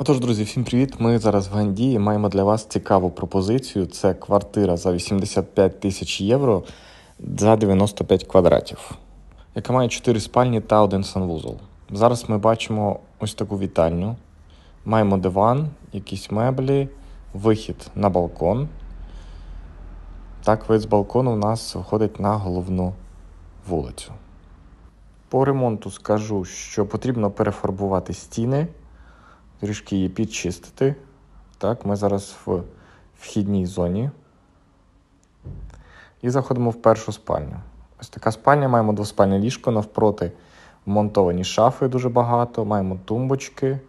Отож, друзі, всім привіт! Ми зараз в Гандії маємо для вас цікаву пропозицію. Це квартира за 85 тисяч євро за 95 квадратів, яка має 4 спальні та один санвузол. Зараз ми бачимо ось таку вітальню. Маємо диван, якісь меблі, вихід на балкон. Так, вид з балкону у нас виходить на головну вулицю. По ремонту скажу, що потрібно перефарбувати стіни трішки її підчистити. Так, Ми зараз в вхідній зоні. І заходимо в першу спальню. Ось така спальня, маємо двоспальне ліжко, навпроти вмонтовані шафи дуже багато, маємо тумбочки,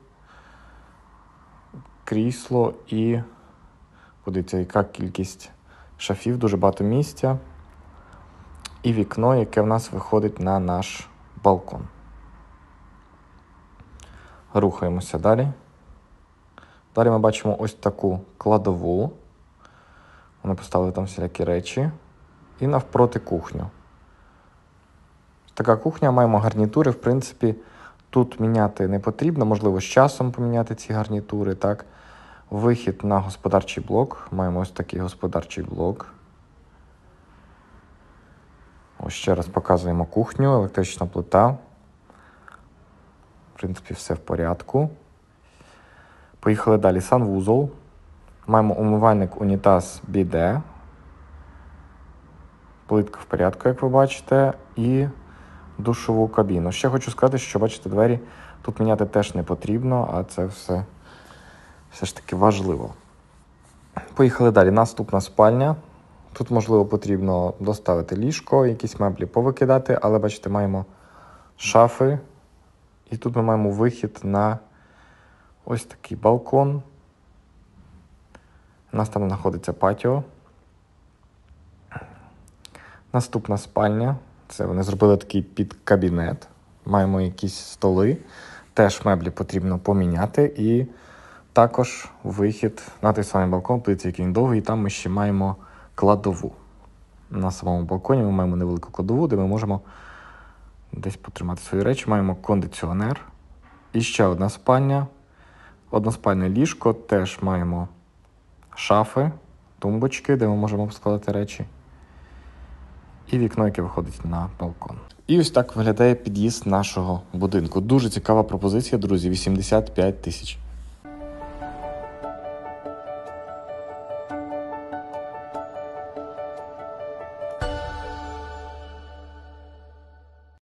крісло і подивіться, яка кількість шафів, дуже багато місця. І вікно, яке в нас виходить на наш балкон. Рухаємося далі. Далі ми бачимо ось таку кладову. Вони поставили там всілякі речі. І навпроти кухню. Така кухня, маємо гарнітури, в принципі, тут міняти не потрібно, можливо, з часом поміняти ці гарнітури. так. Вихід на господарчий блок. Маємо ось такий господарчий блок. Ось ще раз показуємо кухню, електрична плита. В принципі, все в порядку. Поїхали далі. Санвузол. Маємо умивальник унітаз біде. Плитка в порядку, як ви бачите, і душову кабіну. Ще хочу сказати, що бачите, двері тут міняти теж не потрібно, а це все все ж таки важливо. Поїхали далі. Наступна спальня. Тут, можливо, потрібно доставити ліжко, якісь меблі повикидати, але бачите, маємо шафи. І тут ми маємо вихід на Ось такий балкон. У нас там знаходиться патіо. Наступна спальня. Це вони зробили такий під кабінет. Маємо якісь столи. Теж меблі потрібно поміняти. І також вихід на той самий балкон, плиці, який він довгий, і там ми ще маємо кладову. На самому балконі ми маємо невелику кладову, де ми можемо десь потримати свої речі. Маємо кондиціонер. І ще одна спальня. Односпальне ліжко теж маємо шафи, тумбочки, де ми можемо складати речі. І вікно, яке виходить на балкон. І ось так виглядає під'їзд нашого будинку. Дуже цікава пропозиція, друзі: 85 тисяч.